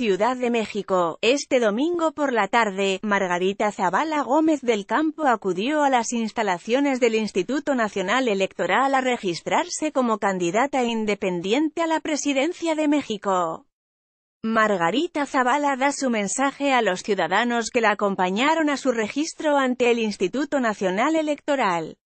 Ciudad de México. Este domingo por la tarde, Margarita Zavala Gómez del Campo acudió a las instalaciones del Instituto Nacional Electoral a registrarse como candidata independiente a la presidencia de México. Margarita Zavala da su mensaje a los ciudadanos que la acompañaron a su registro ante el Instituto Nacional Electoral.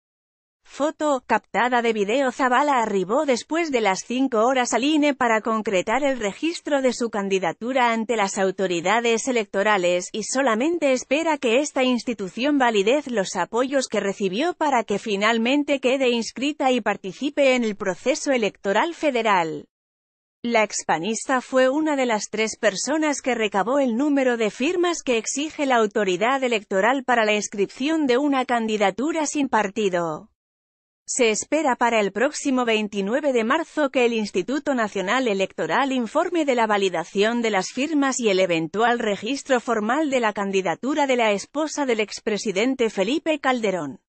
Foto, captada de video Zavala arribó después de las 5 horas al INE para concretar el registro de su candidatura ante las autoridades electorales, y solamente espera que esta institución validez los apoyos que recibió para que finalmente quede inscrita y participe en el proceso electoral federal. La expanista fue una de las tres personas que recabó el número de firmas que exige la autoridad electoral para la inscripción de una candidatura sin partido. Se espera para el próximo 29 de marzo que el Instituto Nacional Electoral informe de la validación de las firmas y el eventual registro formal de la candidatura de la esposa del expresidente Felipe Calderón.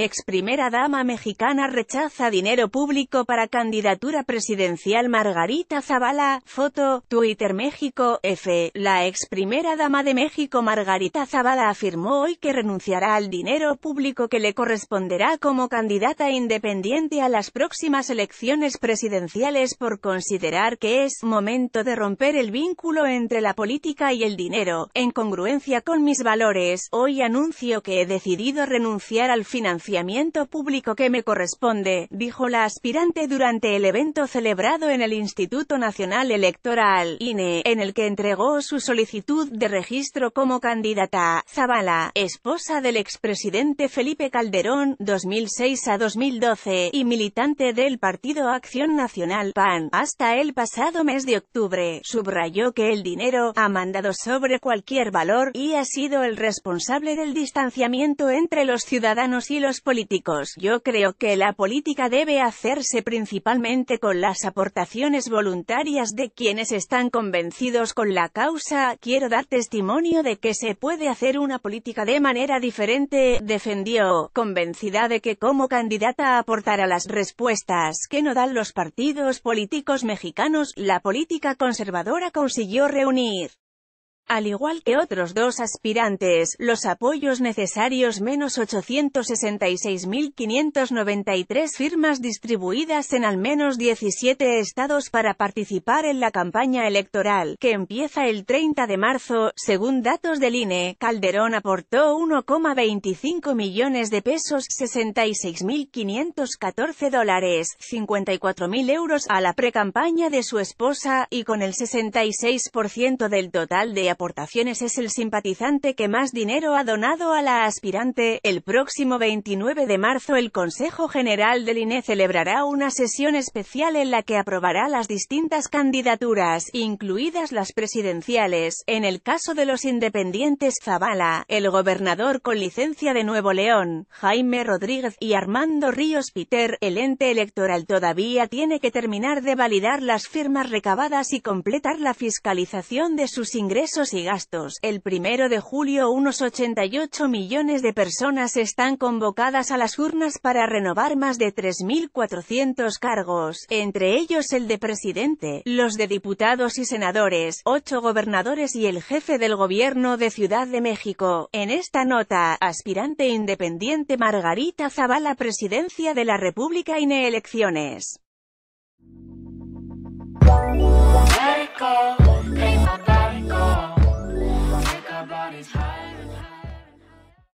Ex primera dama mexicana rechaza dinero público para candidatura presidencial Margarita Zavala, foto, Twitter México, F. La ex primera dama de México Margarita Zavala afirmó hoy que renunciará al dinero público que le corresponderá como candidata independiente a las próximas elecciones presidenciales por considerar que es momento de romper el vínculo entre la política y el dinero, en congruencia con mis valores, hoy anuncio que he decidido renunciar al financiamiento público que me corresponde, dijo la aspirante durante el evento celebrado en el Instituto Nacional Electoral, INE, en el que entregó su solicitud de registro como candidata. Zavala, esposa del expresidente Felipe Calderón, 2006 a 2012, y militante del Partido Acción Nacional, PAN, hasta el pasado mes de octubre, subrayó que el dinero ha mandado sobre cualquier valor y ha sido el responsable del distanciamiento entre los ciudadanos y los políticos. Yo creo que la política debe hacerse principalmente con las aportaciones voluntarias de quienes están convencidos con la causa. Quiero dar testimonio de que se puede hacer una política de manera diferente, defendió, convencida de que como candidata aportará las respuestas que no dan los partidos políticos mexicanos, la política conservadora consiguió reunir al igual que otros dos aspirantes, los apoyos necesarios menos 866.593 firmas distribuidas en al menos 17 estados para participar en la campaña electoral, que empieza el 30 de marzo, según datos del INE, Calderón aportó 1,25 millones de pesos 66.514 dólares, 54.000 euros a la precampaña de su esposa, y con el 66% del total de aportaciones es el simpatizante que más dinero ha donado a la aspirante. El próximo 29 de marzo el Consejo General del INE celebrará una sesión especial en la que aprobará las distintas candidaturas, incluidas las presidenciales. En el caso de los independientes Zavala, el gobernador con licencia de Nuevo León, Jaime Rodríguez y Armando Ríos Piter, el ente electoral todavía tiene que terminar de validar las firmas recabadas y completar la fiscalización de sus ingresos y gastos. El primero de julio unos 88 millones de personas están convocadas a las urnas para renovar más de 3.400 cargos, entre ellos el de presidente, los de diputados y senadores, ocho gobernadores y el jefe del gobierno de Ciudad de México. En esta nota, aspirante independiente Margarita Zavala presidencia de la República INE elecciones.